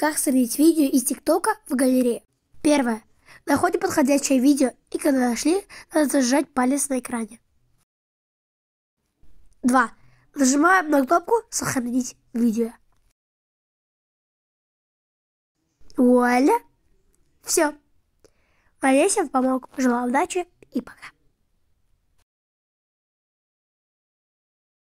Как сравнить видео из ТикТока в галерее? Первое. Находим подходящее видео и когда нашли, надо зажать палец на экране. Два. Нажимаем на кнопку «Сохранить видео». Вуаля! Все. Надеюсь, я помог. Желаю удачи и пока.